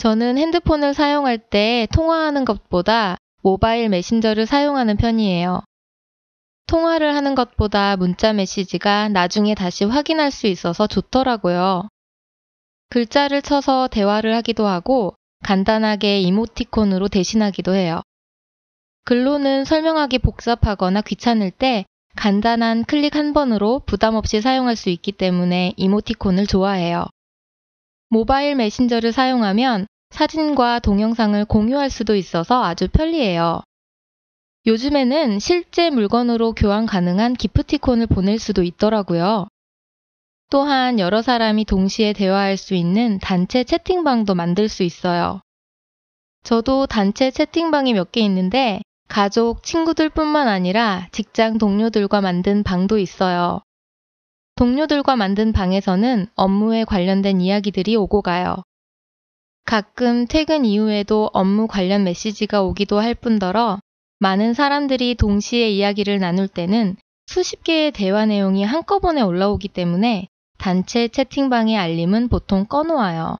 저는 핸드폰을 사용할 때 통화하는 것보다 모바일 메신저를 사용하는 편이에요. 통화를 하는 것보다 문자 메시지가 나중에 다시 확인할 수 있어서 좋더라고요. 글자를 쳐서 대화를 하기도 하고 간단하게 이모티콘으로 대신하기도 해요. 글로는 설명하기 복잡하거나 귀찮을 때 간단한 클릭 한 번으로 부담 없이 사용할 수 있기 때문에 이모티콘을 좋아해요. 모바일 메신저를 사용하면 사진과 동영상을 공유할 수도 있어서 아주 편리해요. 요즘에는 실제 물건으로 교환 가능한 기프티콘을 보낼 수도 있더라고요. 또한 여러 사람이 동시에 대화할 수 있는 단체 채팅방도 만들 수 있어요. 저도 단체 채팅방이 몇 개 있는데 가족, 친구들뿐만 아니라 직장 동료들과 만든 방도 있어요. 동료들과 만든 방에서는 업무에 관련된 이야기들이 오고 가요. 가끔 퇴근 이후에도 업무 관련 메시지가 오기도 할 뿐더러 많은 사람들이 동시에 이야기를 나눌 때는 수십 개의 대화 내용이 한꺼번에 올라오기 때문에 단체 채팅방의 알림은 보통 꺼놓아요.